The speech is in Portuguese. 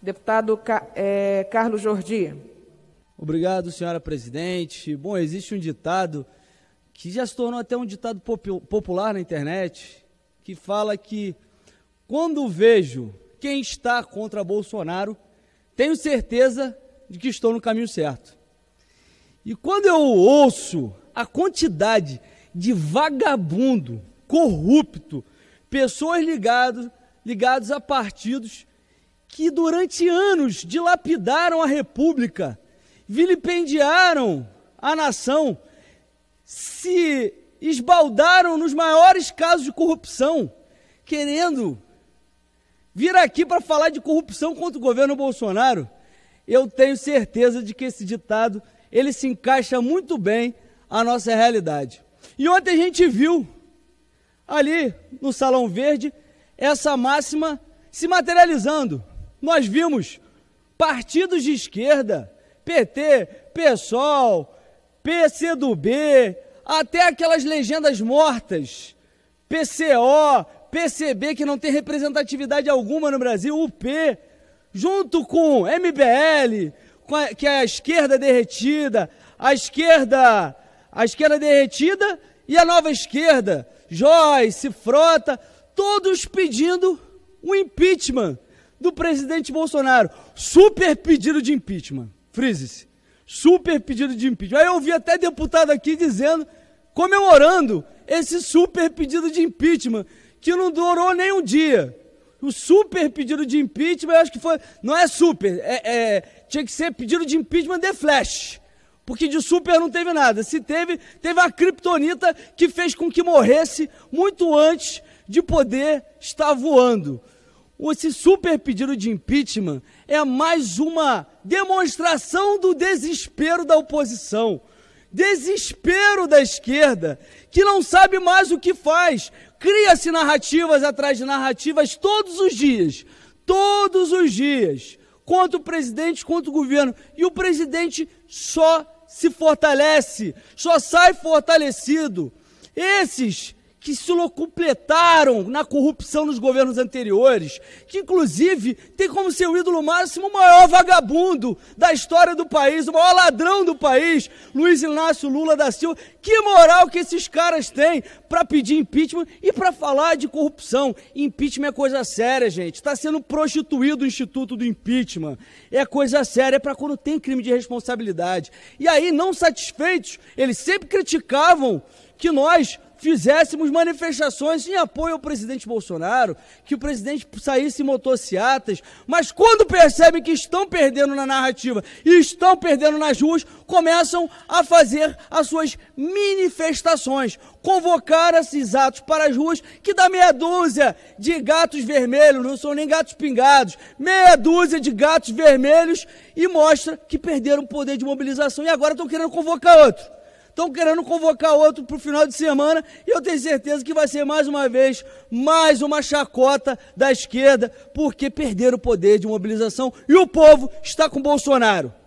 Deputado é, Carlos Jordi. Obrigado, senhora presidente. Bom, existe um ditado que já se tornou até um ditado popular na internet, que fala que quando vejo quem está contra Bolsonaro, tenho certeza de que estou no caminho certo. E quando eu ouço a quantidade de vagabundo, corrupto, pessoas ligado, ligadas a partidos que durante anos dilapidaram a república, vilipendiaram a nação, se esbaldaram nos maiores casos de corrupção, querendo vir aqui para falar de corrupção contra o governo Bolsonaro. Eu tenho certeza de que esse ditado ele se encaixa muito bem à nossa realidade. E ontem a gente viu ali no Salão Verde essa máxima se materializando. Nós vimos partidos de esquerda, PT, PSOL, PCdoB, até aquelas legendas mortas, PCO, PCB, que não tem representatividade alguma no Brasil, UP, junto com MBL, que é a esquerda derretida, a esquerda, a esquerda derretida e a nova esquerda, Joyce, Frota, todos pedindo o impeachment do presidente Bolsonaro. Super pedido de impeachment. Frise-se. Super pedido de impeachment. Aí eu ouvi até deputado aqui dizendo, comemorando esse super pedido de impeachment, que não durou nem um dia. O super pedido de impeachment, eu acho que foi. Não é super, é, é, tinha que ser pedido de impeachment de flash. Porque de super não teve nada. Se teve, teve a criptonita que fez com que morresse muito antes de poder estar voando. Esse super pedido de impeachment é mais uma demonstração do desespero da oposição, desespero da esquerda, que não sabe mais o que faz. Cria-se narrativas atrás de narrativas todos os dias, todos os dias, contra o presidente, contra o governo. E o presidente só se fortalece, só sai fortalecido. Esses que se locupletaram na corrupção nos governos anteriores, que inclusive tem como seu ídolo máximo o maior vagabundo da história do país, o maior ladrão do país, Luiz Inácio Lula da Silva. Que moral que esses caras têm para pedir impeachment e para falar de corrupção? Impeachment é coisa séria, gente. Está sendo prostituído o Instituto do Impeachment. É coisa séria é para quando tem crime de responsabilidade. E aí, não satisfeitos, eles sempre criticavam que nós fizéssemos manifestações em apoio ao presidente Bolsonaro, que o presidente saísse em motocicletas, mas quando percebem que estão perdendo na narrativa e estão perdendo nas ruas, começam a fazer as suas manifestações, convocar esses atos para as ruas, que dá meia dúzia de gatos vermelhos, não são nem gatos pingados, meia dúzia de gatos vermelhos e mostra que perderam o poder de mobilização e agora estão querendo convocar outro estão querendo convocar outro para o final de semana e eu tenho certeza que vai ser mais uma vez mais uma chacota da esquerda, porque perderam o poder de mobilização e o povo está com Bolsonaro.